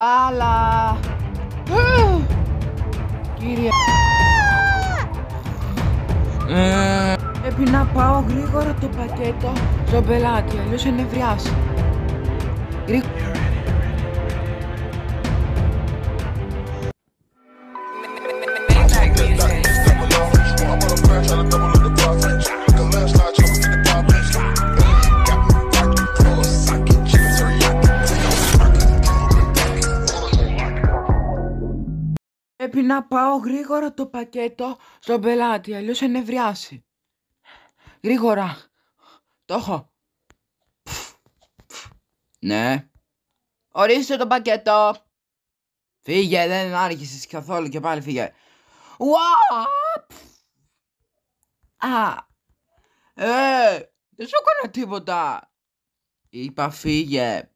Αλλά... Κύριε... Ε, Πρέπει να πάω γρήγορα το πακέτο στον πελάτη, αλλιώς ενευριάσει. Γρήγορα. πάω γρήγορα το πακέτο στον πελάτη, αλλιώς ενευριάσει. Γρήγορα. Το έχω. Ναι. Ορίστε το πακέτο. Φύγε, δεν άρχισες καθόλου και πάλι φύγε. What! Α. Ε, δεν σου έκανα τίποτα. Είπα φύγε.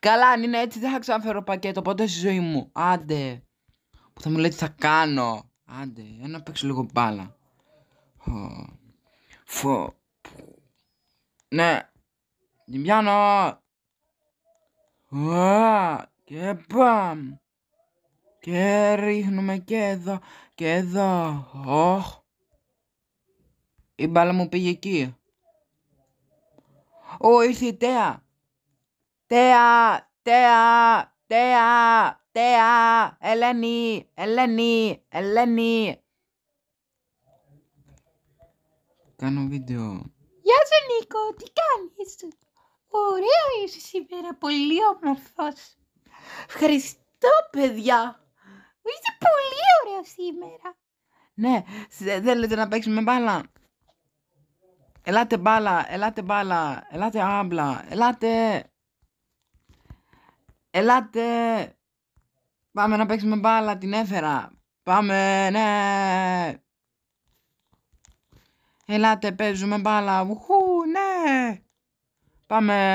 Καλά, αν είναι έτσι, δεν θα ξαναφέρω πακέτο ποτέ στη ζωή μου. Άντε. Που θα μου λέει τι θα κάνω. Άντε, ένα παίξω λίγο μπάλα. Φω. Ναι. Την πιάνω. Και παμ. Και ρίχνουμε και εδώ. Και εδώ. Οχ. Η μπάλα μου πήγε εκεί. Ω, ήρθε η τέα. Τέα, τέα, τέα, τέα, Ελένη, Ελένη, Ελένη. Κάνω βίντεο. Γεια σου Νίκο, τι κάνεις. Ωραίο είσαι σήμερα, πολύ όμορφος. Ευχαριστώ παιδιά. Είσαι πολύ ωραίο σήμερα. Ναι, θέλετε να παίξουμε μπάλα. Ελάτε μπάλα, ελάτε μπάλα, ελάτε άμπλα, ελάτε... Ελάτε, πάμε να παίξουμε μπάλα, την έφερα. Πάμε, ναι. Ελάτε, παίζουμε μπάλα, ουχού, ναι. Πάμε.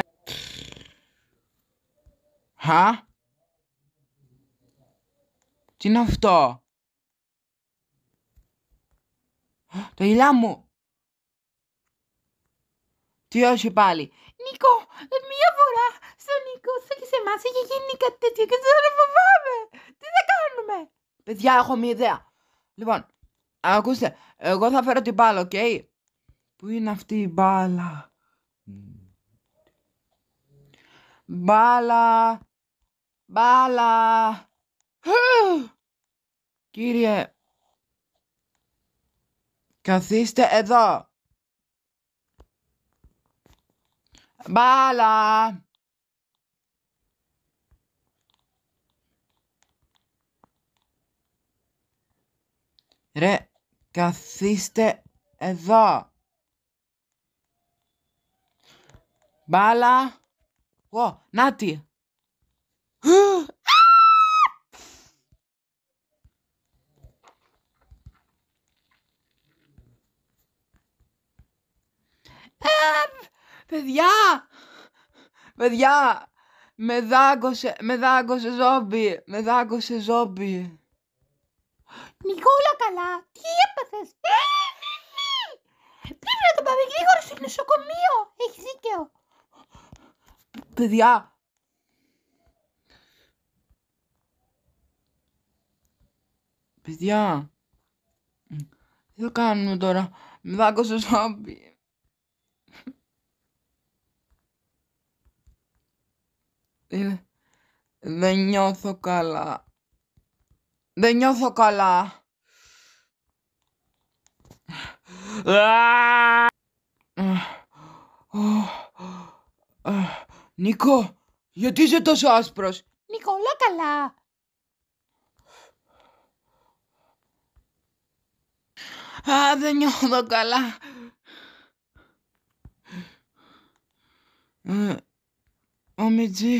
Χα. Τι είναι αυτό. Το γυλά μου. Τι όχι πάλι. Νίκο, μία φορά σήκωσα και σε εμάς είχε γίνει κάτι τέτοιο και τώρα φοβάμαι. Τι θα κάνουμε. Παιδιά, έχω μια ιδέα. Λοιπόν, ακούστε, εγώ θα φέρω την μπάλα, οκ. Okay? Πού είναι αυτή η μπάλα. Μπάλα. Μπάλα. Κύριε. Καθίστε εδώ. Μπάλα. Ρε, καθίστε εδώ. Μπάλα. Ω, Νάτι; Παιδιά! Παιδιά! Με δάγκωσε, με δάγκωσε ζόμπι, με δάγκωσε ζόμπι. Νικόλα καλά, τι έπαθες. Πρέπει να το πάμε γρήγορα στο νοσοκομείο. Έχεις δίκαιο. Παιδιά, Παιδιά, τι θα κάνουμε τώρα, με δάγκωσε ζόμπι. Ε, δεν νιώθω καλά. Δεν νιώθω καλά. Νίκο, γιατί είσαι τόσο άσπρος. Νίκο, όλα καλά. Α, δεν νιώθω καλά. Ε, ο Μιτζή.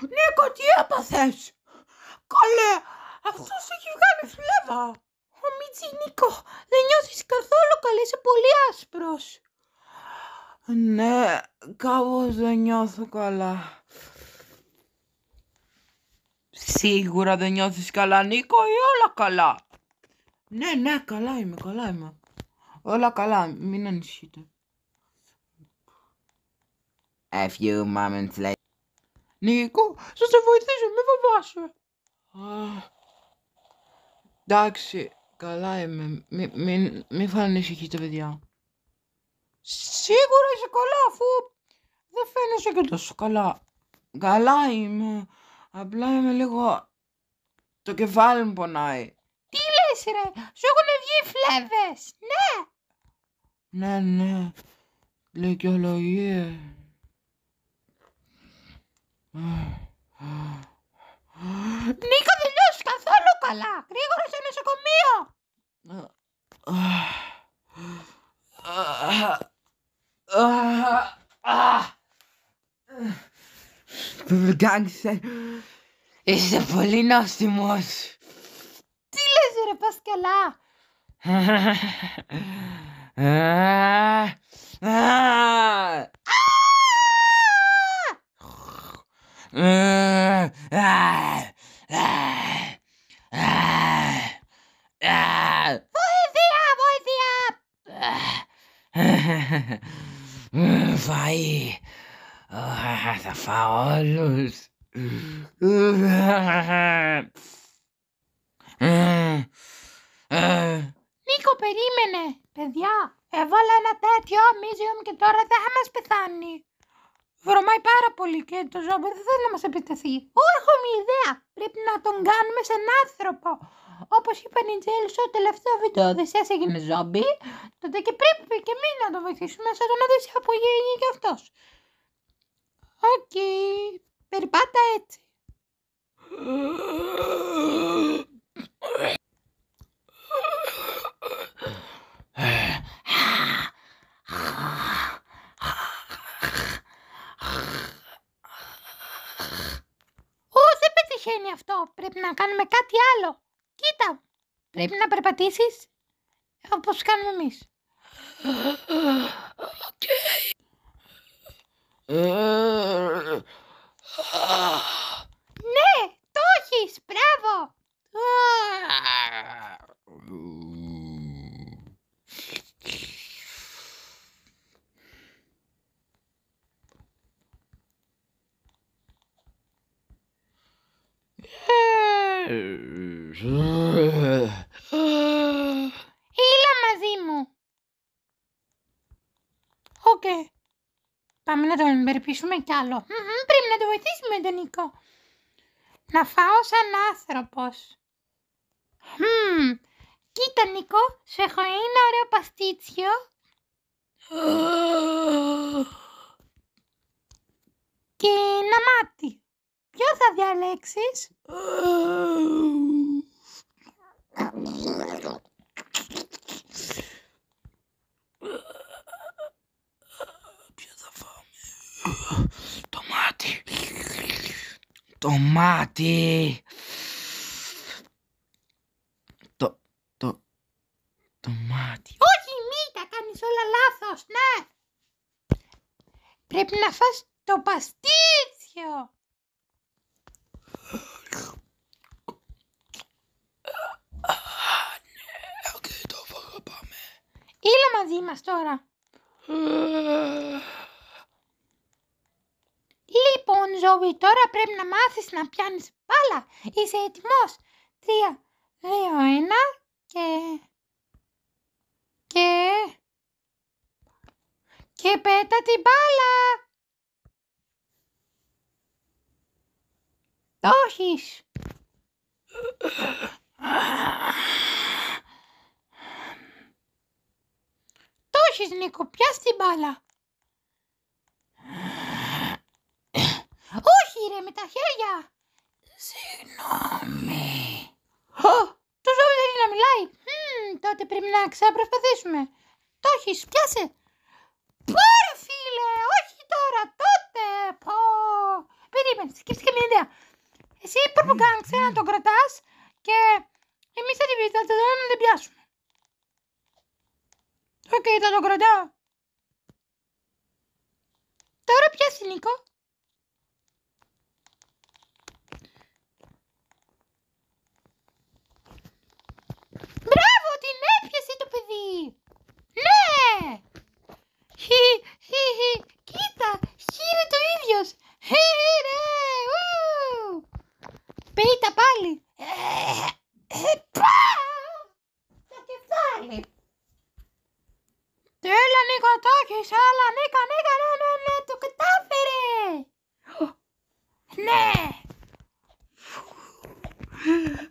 Νίκο, τι έπαθες. Καλέ, αυτός έχει βγάλει φλέβα. Ο Μιτζή, Νίκο, δεν νιώθεις καθόλου καλά, είσαι πολύ άσπρος. Ναι, κάπως δεν νιώθω καλά. Σίγουρα δεν νιώθεις καλά Νίκο ή όλα καλά. Ναι, ναι, καλά είμαι, καλά είμαι. Όλα καλά, μην ανησυχείτε. A few moments later. Νίκο, θα σε βοηθήσω, με φοβάσαι. Εντάξει, καλά είμαι. Μη, μην, μην ανησυχείτε, παιδιά. Σίγουρα είσαι καλά, αφού δεν φαίνεσαι και τόσο καλά. Καλά είμαι. Απλά είμαι λίγο... Το κεφάλι μου πονάει. Τι λες ρε, σου έχουν βγει φλέβες, ναι. Ναι, ναι. Λεκιολογίες. Νίκο, δεν νιώσεις καθόλου καλά. Γρήγορα στο νοσοκομείο. Γκάγκστερ, είσαι πολύ νόστιμος. Τι λες ρε Ah! Ωχ, θα φάω όλους. Νίκο, περίμενε. Παιδιά, έβαλα ένα τέτοιο μίζιον και τώρα δεν θα μας πεθάνει. Βρωμάει πάρα πολύ και το ζόμπι δεν θέλει να μας επιτεθεί. Ω, έχω μια ιδέα. Πρέπει να τον κάνουμε σαν άνθρωπο. Όπως είπαν οι Τζέλ στο τελευταίο βίντεο, δεν σε έγινε ζόμπι. Τότε και πρέπει και εμείς να το βοηθήσουμε, σαν να δει από γίνει και αυτός. Οκ, περιπάτα έτσι. Ω, δεν πετυχαίνει αυτό. Πρέπει να κάνουμε κάτι άλλο. Κοίτα, πρέπει να περπατήσεις όπως κάνουμε εμείς. Okay. Ναι, το έχεις! μπράβο. Yeah. Ε, Πάμε να τον περιποιήσουμε κι αλλο πρέπει να το βοηθήσουμε τον Νικό. Να φάω σαν άνθρωπος. κοίτα Νικό, σε έχω ένα ωραίο παστίτσιο. Και ένα μάτι. Ποιο θα διαλέξεις? το μάτι. Το μάτι. Το, το, μάτι. Όχι μη, τα κάνεις όλα λάθος, ναι. Πρέπει να φας το παστίτσιο. Ναι, μαζί μας τώρα ζόμπι, τώρα πρέπει να μάθεις να πιάνεις μπάλα. Είσαι έτοιμος. Τρία, δύο, ένα και... Και... Και πέτα την μπάλα. Το έχεις. Το έχεις Νίκο, πιάσ' την μπάλα. πήρε με τα χέρια. Συγγνώμη. Ω, το ζώο δεν είναι να μιλάει. τότε πρέπει να ξαναπροσπαθήσουμε! Το έχεις, πιάσε. Πάρε φίλε, όχι τώρα, τότε. Πω. Περίμενε, και μια ιδέα. Εσύ ξέρει να το κρατάς και εμείς θα την πιάσουμε, να την πιάσουμε. Οκ, okay, θα τον κρατάω. Τώρα πιάσει Νίκο. σαλα ναι, ναι, ναι, ναι, το κατάφερε! Ναι!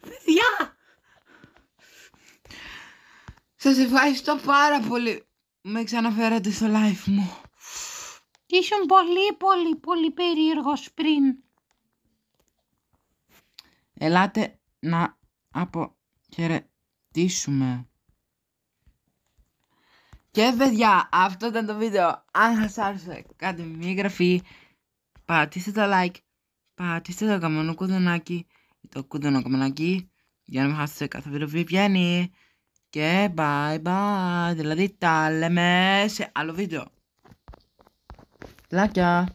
Παιδιά! Σας ευχαριστώ πάρα πολύ. Με ξαναφέρατε στο live μου. Ήσουν πολύ, πολύ, πολύ περίεργος πριν. Ελάτε να αποχαιρετήσουμε. Και παιδιά, αυτό ήταν το βίντεο. Αν σας άρεσε, κάντε μια εγγραφή. Πατήστε το like. Πατήστε το καμπανό κουδουνάκι. Το κουδουνό καμπανάκι. Για να μην χάσετε κάθε βίντεο που πιάνει. Και bye bye. Δηλαδή τα λέμε σε άλλο βίντεο. Λάκια.